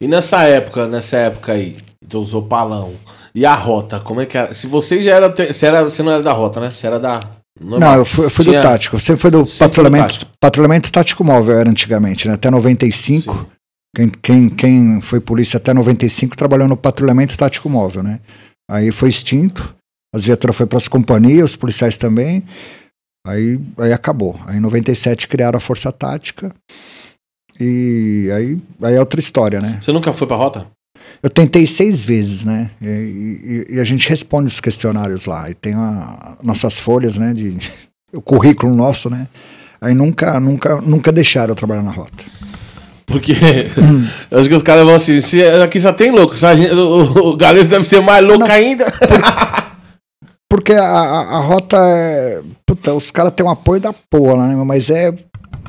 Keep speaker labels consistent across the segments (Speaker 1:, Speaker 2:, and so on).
Speaker 1: E nessa época, nessa época aí, dos opalão e a rota, como é que era? Se você já era, se era você não era da rota, né? Você era da não, não eu fui, eu fui tinha... do tático. você foi do Sempre patrulhamento, do tático. patrulhamento tático móvel era antigamente, né? Até 95. Quem, quem, quem foi polícia até 95 trabalhou no patrulhamento tático móvel, né? Aí foi extinto, as viaturas foram para as companhias, os policiais também. Aí, aí acabou. Aí em 97 criaram a Força Tática. E aí, aí é outra história, né? Você nunca foi pra rota? Eu tentei seis vezes, né? E, e, e a gente responde os questionários lá. E tem a, nossas folhas, né? De,
Speaker 2: o currículo
Speaker 1: nosso, né? Aí nunca, nunca, nunca deixaram eu trabalhar na rota. Porque eu acho que os caras vão assim, se, é, aqui só tem louco, sabe? O, o deve ser mais louco Não, ainda. porque a, a, a, rota é. Puta, os caras têm um apoio da porra, né? Mas é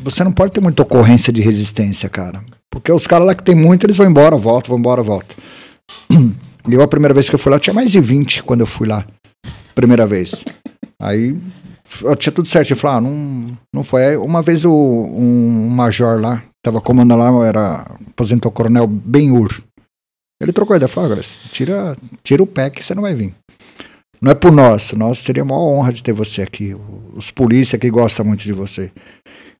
Speaker 1: você não pode ter muita ocorrência de resistência, cara. Porque os caras lá que tem muito, eles vão embora, voltam, vão embora, voltam. E eu, a primeira vez que eu fui lá, eu tinha mais de 20 quando eu fui lá. Primeira vez. Aí eu tinha tudo certo. Eu falei, ah, não, não foi. Aí uma vez o, um major lá, tava comandando lá, era aposentou o coronel ben Ur. Ele trocou a ideia, falou, ah, tira, tira o pé que você não vai vir. Não é por nós, nós seria a maior honra de ter você aqui. Os polícia que gostam muito de você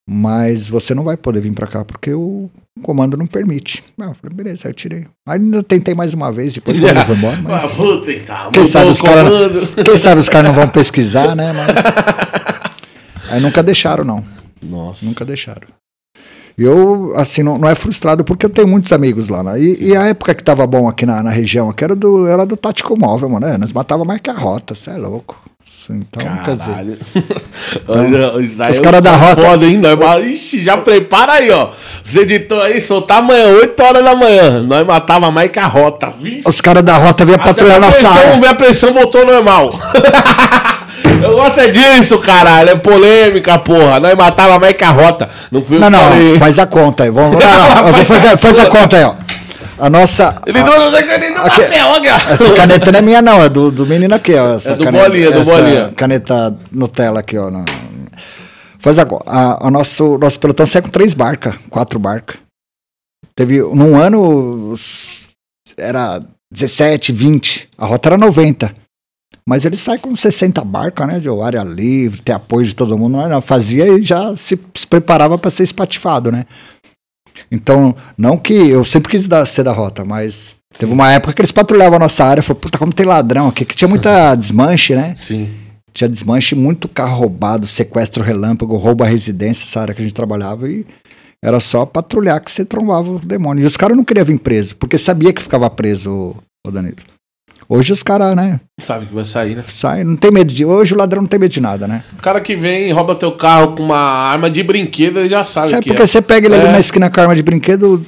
Speaker 1: mas você não vai poder vir para cá porque o comando não permite. Ah, falei, beleza, eu tirei. Aí eu tentei mais uma vez, depois quando ele foi embora. Mas... Ah, vou tentar, quem sabe, os cara, quem sabe os caras não vão pesquisar, né? Mas... Aí nunca deixaram, não. Nossa. Nunca deixaram. E eu, assim, não, não, é frustrado porque eu tenho muitos amigos lá. Né? E, e, a época que tava bom aqui na, na região, aqui era do, era do Tático Móvel, mano. Né? Nós matava mais que a rota, você é louco. Então, Caralho. quer dizer. então, os caras tá da rota. Foda, hein? Nós, mas, ixi, já prepara aí, ó. Os editores aí, soltar amanhã, 8 horas da manhã. Nós matava mais que a rota. Vixe. Os caras da rota vinham patrulhar na pressão, sala. Minha pressão voltou normal. Eu gosto é disso, caralho. É polêmica, porra. Nós matava mais que a rota. Não, não, não, faz a conta aí. Vamos, lá, faz a conta aí, ó. A nossa. Ele trouxe essa caneta do Essa caneta não é minha, não, é do, do menino aqui, ó. Essa é do caneta, bolinha, do bolinha. Caneta Nutella aqui, ó. No, faz agora. A, nosso, nosso pelotão sai com três barcas, quatro barcas. Teve. Num ano era 17, 20. A rota era 90. Mas ele sai com 60 barcas, né? De área livre, ter apoio de todo mundo. Não, não fazia e já se, se preparava para ser espatifado, né? Então, não que eu sempre quis dar, ser da rota, mas Sim. teve uma época que eles patrulhavam a nossa área. Falou, puta, como tem ladrão aqui, que tinha muita desmanche, né? Sim. Tinha desmanche, muito carro roubado, sequestro relâmpago, roubo à residência, essa área que a gente trabalhava. E era só patrulhar que você trombava o demônio. E os caras não queriam vir preso, porque sabia que ficava preso, o Danilo. Hoje os caras, né? Sabe que vai sair, né? Sai, não tem medo de. Hoje o ladrão não tem medo de nada, né? O cara que vem e rouba teu carro com uma arma de brinquedo, ele já sabe. Sabe porque é. você pega ele é. ali na esquina com a arma de brinquedo,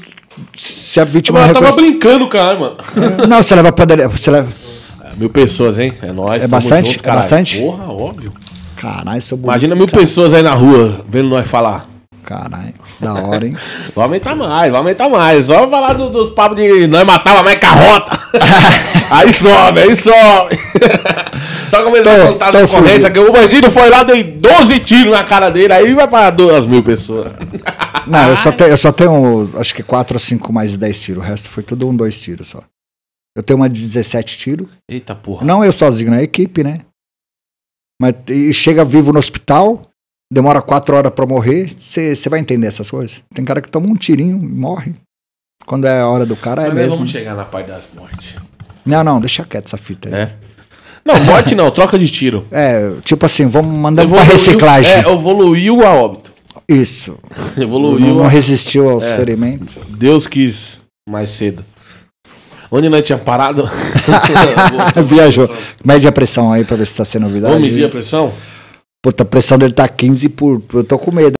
Speaker 1: se a vítima. Mas eu tava brincando com a arma. É, não, você leva pra delegacia. Você leva... É, mil pessoas, hein? É nóis. É bastante? Junto, é bastante? Porra, óbvio. Caralho, sou bonito, Imagina mil cara. pessoas aí na rua vendo nós falar. Caralho, da hora, hein? vai aumentar mais, vai aumentar mais. Só falar do, dos papos de nós matava mais carrota. aí sobe, aí sobe. Só começou ele a contar na ocorrência que o bandido foi lá, dei 12 tiros na cara dele, aí vai para 2 mil pessoas. Não, eu só, tenho, eu só tenho acho que 4 ou 5 mais 10 tiros. O resto foi tudo um, dois tiros só. Eu tenho uma de 17 tiros. Eita porra. Não eu sozinho, na é equipe, né? Mas e chega vivo no hospital, demora quatro horas para morrer, você vai entender essas coisas. Tem cara que toma um tirinho e morre. Quando é a hora do cara, é Mas é mesmo. vamos chegar na parte das mortes. Não, não, deixa quieto essa fita aí. É. Não, morte não, troca de tiro. É, tipo assim, vamos mandar pra reciclagem. É, evoluiu a óbito. Isso. evoluiu. Não, não resistiu aos é. ferimentos. Deus quis mais cedo. Onde nós tinha parado? Viajou. Mede a pressão aí pra ver se tá sendo novidade. Vamos medir a pressão? Puta, a pressão dele tá 15 por. Eu tô com medo.